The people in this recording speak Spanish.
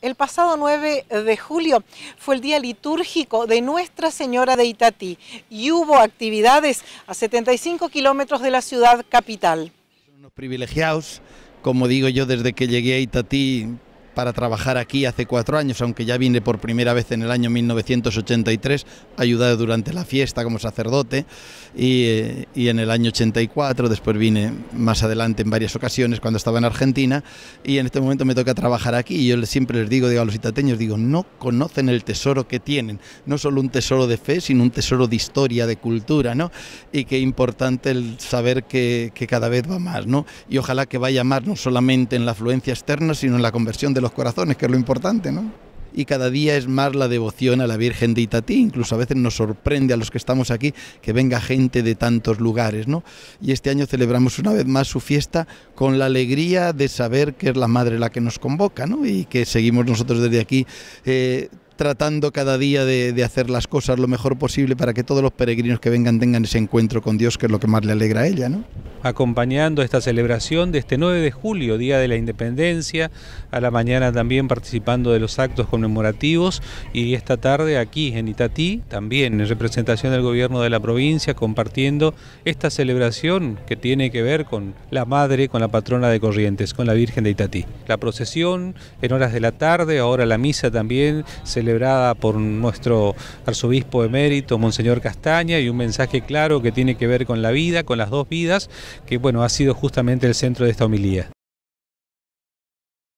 El pasado 9 de julio fue el día litúrgico de Nuestra Señora de Itatí y hubo actividades a 75 kilómetros de la ciudad capital. Son unos privilegiados, como digo yo, desde que llegué a Itatí para trabajar aquí hace cuatro años, aunque ya vine por primera vez en el año 1983, ayudado durante la fiesta como sacerdote, y, eh, y, en el año 84, después vine más adelante en varias ocasiones cuando estaba en Argentina, y en este momento me toca trabajar aquí, y yo siempre les digo, digo a los itateños, digo, no conocen el tesoro que tienen, no solo un tesoro de fe, sino un tesoro de historia, de cultura, ¿no? Y qué importante el saber que, que cada vez va más, ¿no? Y ojalá que vaya más, no solamente en la afluencia externa, sino en la conversión de los corazones, que es lo importante, ¿no? y cada día es más la devoción a la Virgen de Itatí. Incluso a veces nos sorprende a los que estamos aquí que venga gente de tantos lugares, ¿no? Y este año celebramos una vez más su fiesta con la alegría de saber que es la Madre la que nos convoca, ¿no? Y que seguimos nosotros desde aquí. Eh, tratando cada día de, de, hacer las cosas lo mejor posible para que todos los peregrinos que vengan tengan ese encuentro con Dios, que es lo que más le alegra a ella, ¿no? acompañando esta celebración de este 9 de julio, Día de la Independencia, a la mañana también participando de los actos conmemorativos y esta tarde aquí en Itatí, también en representación del gobierno de la provincia, compartiendo esta celebración que tiene que ver con la madre, con la patrona de Corrientes, con la Virgen de Itatí. La procesión en horas de la tarde, ahora la misa también celebrada por nuestro arzobispo emérito, Monseñor Castaña, y un mensaje claro que tiene que ver con la vida, con las dos vidas, que bueno, ha sido justamente el centro de esta homilía.